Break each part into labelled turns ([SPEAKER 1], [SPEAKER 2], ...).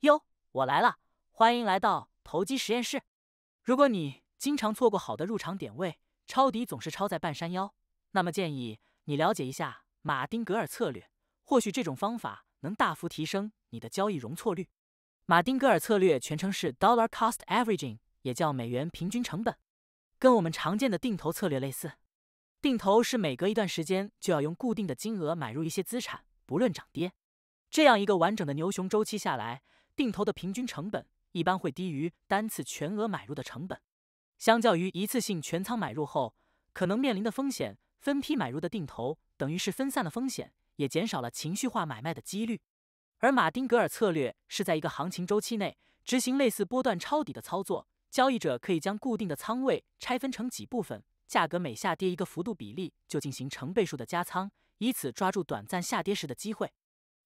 [SPEAKER 1] 哟，我来了，欢迎来到投机实验室。如果你经常错过好的入场点位，抄底总是抄在半山腰，那么建议你了解一下马丁格尔策略，或许这种方法能大幅提升你的交易容错率。马丁格尔策略全称是 Dollar Cost Averaging，也叫美元平均成本，跟我们常见的定投策略类似。定投是每隔一段时间就要用固定的金额买入一些资产，不论涨跌。这样一个完整的牛熊周期下来。定投的平均成本一般会低于单次全额买入的成本，相较于一次性全仓买入后可能面临的风险，分批买入的定投等于是分散了风险，也减少了情绪化买卖的几率。而马丁格尔策略是在一个行情周期内执行类似波段抄底的操作，交易者可以将固定的仓位拆分成几部分，价格每下跌一个幅度比例就进行成倍数的加仓，以此抓住短暂下跌时的机会。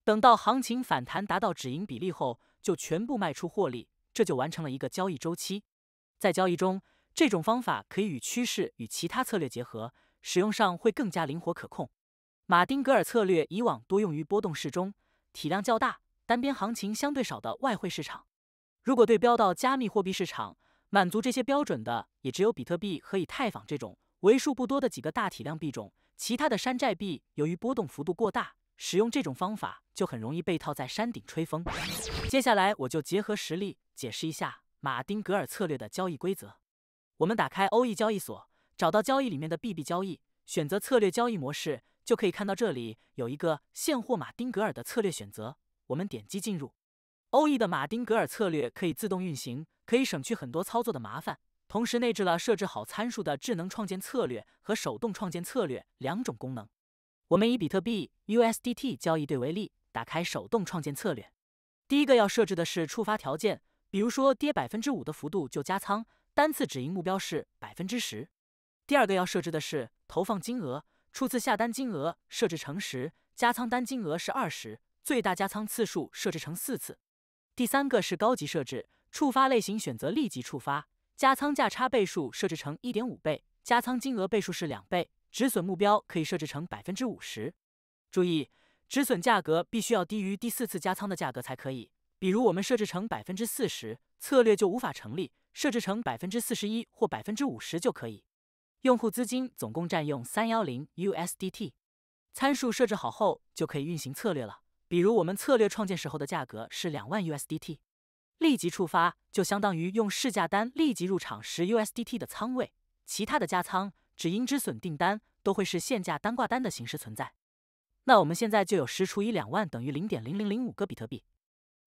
[SPEAKER 1] 等到行情反弹达到止盈比例后。就全部卖出获利，这就完成了一个交易周期。在交易中，这种方法可以与趋势与其他策略结合，使用上会更加灵活可控。马丁格尔策略以往多用于波动适中、体量较大、单边行情相对少的外汇市场。如果对标到加密货币市场，满足这些标准的也只有比特币和以太坊这种为数不多的几个大体量币种，其他的山寨币由于波动幅度过大。使用这种方法就很容易被套在山顶吹风。接下来我就结合实例解释一下马丁格尔策略的交易规则。我们打开欧易交易所，找到交易里面的 BB 交易，选择策略交易模式，就可以看到这里有一个现货马丁格尔的策略选择。我们点击进入，欧易的马丁格尔策略可以自动运行，可以省去很多操作的麻烦，同时内置了设置好参数的智能创建策略和手动创建策略两种功能。我们以比特币 USDT 交易对为例，打开手动创建策略。第一个要设置的是触发条件，比如说跌百分之五的幅度就加仓，单次止盈目标是百分之十。第二个要设置的是投放金额，初次下单金额设置成十，加仓单金额是二十，最大加仓次数设置成四次。第三个是高级设置，触发类型选择立即触发，加仓价差倍数设置成一点五倍，加仓金额倍数是两倍。止损目标可以设置成百分之五十，注意止损价格必须要低于第四次加仓的价格才可以。比如我们设置成百分之四十，策略就无法成立。设置成百分之四十一或百分之五十就可以。用户资金总共占用三幺零 USDT，参数设置好后就可以运行策略了。比如我们策略创建时候的价格是两万 USDT，立即触发就相当于用市价单立即入场十 USDT 的仓位，其他的加仓。止盈止损订单都会是限价单挂单的形式存在。那我们现在就有十除以两万等于零点零零零五个比特币。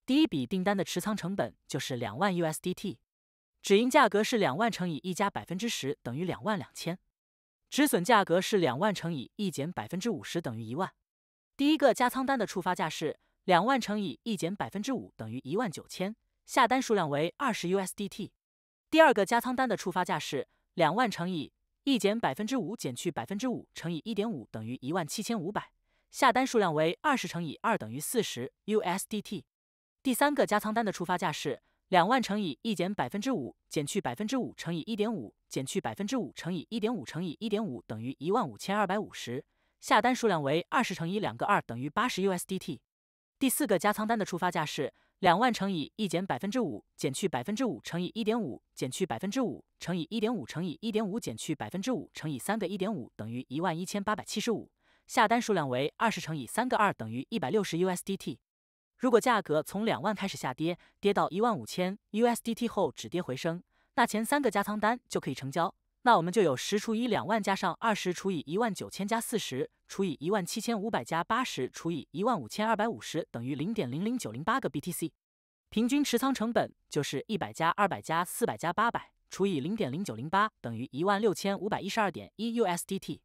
[SPEAKER 1] 第一笔订单的持仓成本就是两万 USDT，止盈价格是两万乘以一加百分之十等于两万两千，止损价格是两万乘以一减百分之五十等于一万。第一个加仓单的触发价是两万乘以一减百分之五等于一万九千，下单数量为二十 USDT。第二个加仓单的触发价是两万乘以。一减百分之五减去百分之五乘以一点五等于一万七千五百，下单数量为二十乘以二等于四十 USDT。第三个加仓单的触发价是两万乘以一减百分之五减去百分之五乘以一点五减去百分之五乘以一点五乘以一点五等于一万五千二百五十，下单数量为二十乘以两个二等于八十 USDT。第四个加仓单的触发价是。两万乘以一减百分之五，减去百分之五乘以一点五，减去百分之五乘以一点五乘以一点五，减去百分之五乘以三个一点五，等于一万一千八百七十五。下单数量为二十乘以三个二，等于一百六十 USDT。如果价格从两万开始下跌，跌到一万五千 USDT 后止跌回升，那前三个加仓单就可以成交。那我们就有十除以两万加上二十除以一万九千加四十。除以一万七千五百加八十除以一万五千二百五十等于零点零零九零八个 BTC，平均持仓成本就是一百加二百加四百加八百除以零点零九零八等于一万六千五百一十二点一 USDT，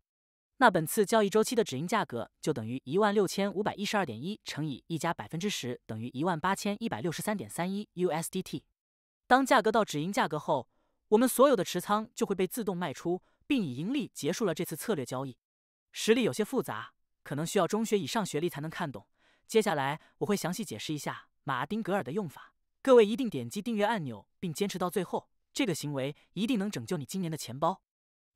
[SPEAKER 1] 那本次交易周期的止盈价格就等于一万六千五百一十二点一乘以一加百分之十等于一万八千一百六十三点三一 USDT，当价格到止盈价格后，我们所有的持仓就会被自动卖出，并以盈利结束了这次策略交易。实力有些复杂，可能需要中学以上学历才能看懂。接下来我会详细解释一下马丁格尔的用法，各位一定点击订阅按钮，并坚持到最后，这个行为一定能拯救你今年的钱包。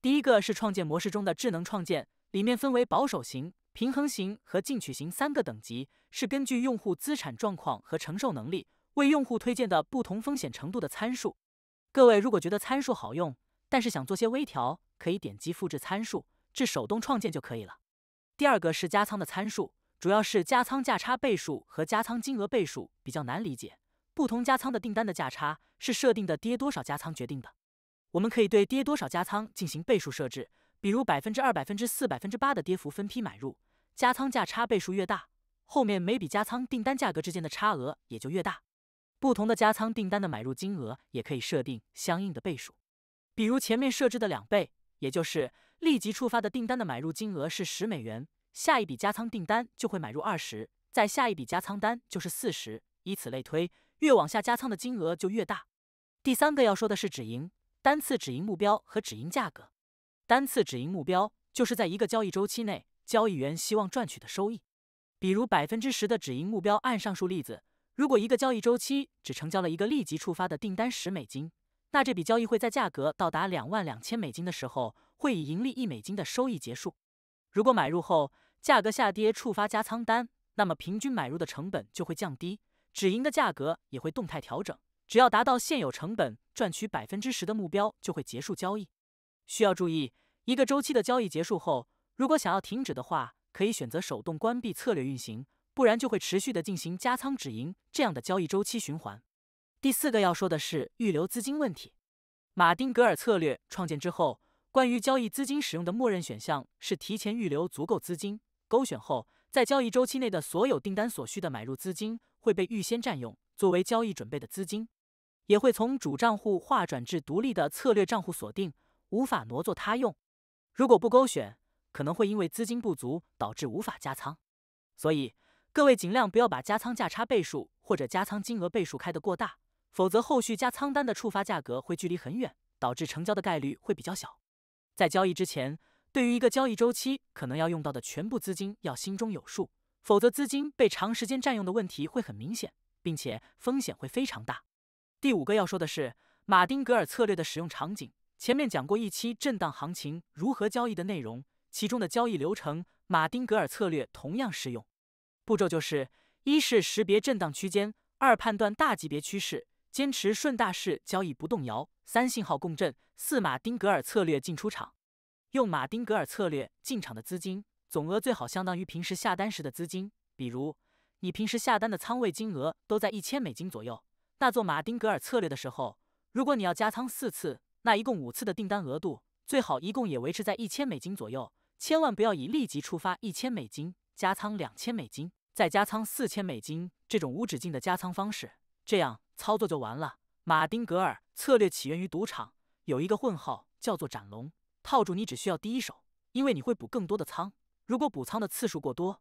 [SPEAKER 1] 第一个是创建模式中的智能创建，里面分为保守型、平衡型和进取型三个等级，是根据用户资产状况和承受能力为用户推荐的不同风险程度的参数。各位如果觉得参数好用，但是想做些微调，可以点击复制参数。至手动创建就可以了。第二个是加仓的参数，主要是加仓价差倍数和加仓金额倍数比较难理解。不同加仓的订单的价差是设定的跌多少加仓决定的，我们可以对跌多少加仓进行倍数设置，比如百分之二、百分之四、百分之八的跌幅分批买入。加仓价差倍数越大，后面每笔加仓订单价格之间的差额也就越大。不同的加仓订单的买入金额也可以设定相应的倍数，比如前面设置的两倍，也就是。立即触发的订单的买入金额是十美元，下一笔加仓订单就会买入二十，再下一笔加仓单就是四十，以此类推，越往下加仓的金额就越大。第三个要说的是止盈，单次止盈目标和止盈价格。单次止盈目标就是在一个交易周期内，交易员希望赚取的收益。比如百分之十的止盈目标，按上述例子，如果一个交易周期只成交了一个立即触发的订单十美金。那这笔交易会在价格到达两万两千美金的时候，会以盈利一美金的收益结束。如果买入后价格下跌触发加仓单，那么平均买入的成本就会降低，止盈的价格也会动态调整。只要达到现有成本赚取百分之十的目标就会结束交易。需要注意，一个周期的交易结束后，如果想要停止的话，可以选择手动关闭策略运行，不然就会持续的进行加仓止盈这样的交易周期循环。第四个要说的是预留资金问题。马丁格尔策略创建之后，关于交易资金使用的默认选项是提前预留足够资金。勾选后，在交易周期内的所有订单所需的买入资金会被预先占用，作为交易准备的资金，也会从主账户划转至独立的策略账户锁定，无法挪作他用。如果不勾选，可能会因为资金不足导致无法加仓。所以，各位尽量不要把加仓价差倍数或者加仓金额倍数开得过大。否则，后续加仓单的触发价格会距离很远，导致成交的概率会比较小。在交易之前，对于一个交易周期可能要用到的全部资金要心中有数，否则资金被长时间占用的问题会很明显，并且风险会非常大。第五个要说的是马丁格尔策略的使用场景。前面讲过一期震荡行情如何交易的内容，其中的交易流程，马丁格尔策略同样适用。步骤就是：一是识别震荡区间，二判断大级别趋势。坚持顺大势交易不动摇，三信号共振，四马丁格尔策略进出场。用马丁格尔策略进场的资金总额最好相当于平时下单时的资金。比如，你平时下单的仓位金额都在一千美金左右，那做马丁格尔策略的时候，如果你要加仓四次，那一共五次的订单额度最好一共也维持在一千美金左右。千万不要以立即触发一千美金加仓两千美金，再加仓四千美金这种无止境的加仓方式。这样操作就完了。马丁格尔策略起源于赌场，有一个混号叫做“斩龙”，套住你只需要第一手，因为你会补更多的仓。如果补仓的次数过多，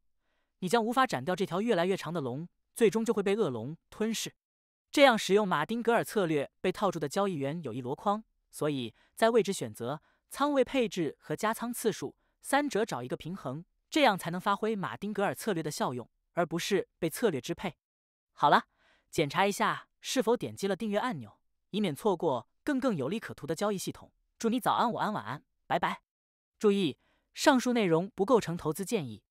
[SPEAKER 1] 你将无法斩掉这条越来越长的龙，最终就会被恶龙吞噬。这样使用马丁格尔策略被套住的交易员有一箩筐，所以在位置选择、仓位配置和加仓次数三者找一个平衡，这样才能发挥马丁格尔策略的效用，而不是被策略支配。好了。检查一下是否点击了订阅按钮，以免错过更更有利可图的交易系统。祝你早安、午安、晚安，拜拜。注意，上述内容不构成投资建议。